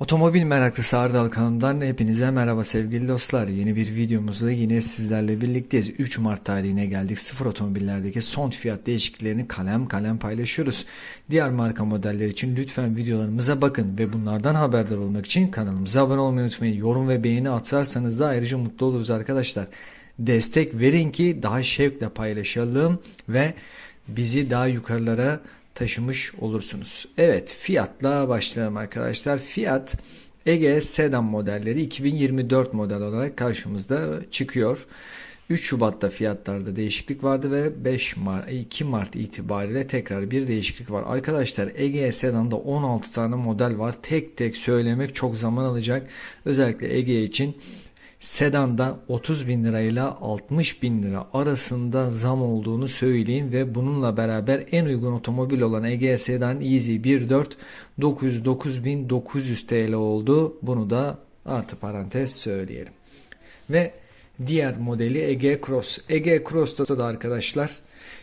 Otomobil meraklısı Ardal kanımdan hepinize merhaba sevgili dostlar. Yeni bir videomuzda yine sizlerle birlikteyiz. 3 Mart tarihine geldik. Sıfır otomobillerdeki son fiyat değişikliklerini kalem kalem paylaşıyoruz. Diğer marka modeller için lütfen videolarımıza bakın ve bunlardan haberdar olmak için kanalımıza abone olmayı unutmayın. Yorum ve beğeni atarsanız da ayrıca mutlu oluruz arkadaşlar. Destek verin ki daha şevkle paylaşalım ve bizi daha yukarılara taşımış olursunuz. Evet fiyatla başlayalım arkadaşlar. Fiyat Ege sedan modelleri 2024 model olarak karşımızda çıkıyor. 3 Şubat'ta fiyatlarda değişiklik vardı ve 5 Mart, 2 Mart itibariyle tekrar bir değişiklik var. Arkadaşlar Ege Sedan'da 16 tane model var. Tek tek söylemek çok zaman alacak. Özellikle Ege için sedanda 30 bin lirayla 60 bin lira arasında zam olduğunu söyleyin ve bununla beraber en uygun otomobil olan Ege Sedan Easy 1.4 909.900 TL oldu. Bunu da artı parantez söyleyelim. Ve diğer modeli Ege Cross. Ege Cross'ta da arkadaşlar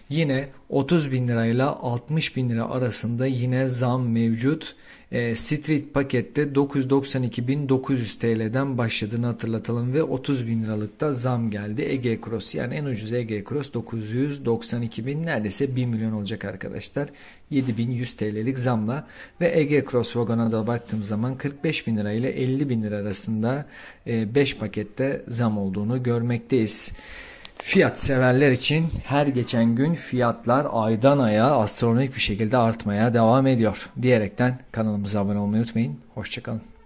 yine 30 bin lirayla 60 bin lira arasında yine zam mevcut. Ee, street pakette 992.900 TL'den başladığını hatırlatalım ve 30.000 liralık da zam geldi. Ege Cross yani en ucuz Ege Cross 992.000 neredeyse 1 milyon olacak arkadaşlar. 7.100 TL'lik zamla ve Ege Cross vagona da baktığım zaman 45.000 lira ile 50.000 lira arasında 5 e, pakette zam olduğunu görmekteyiz. Fiyat severler için her geçen gün fiyatlar aydan aya astronomik bir şekilde artmaya devam ediyor diyerekten kanalımıza abone olmayı unutmayın. Hoşçakalın.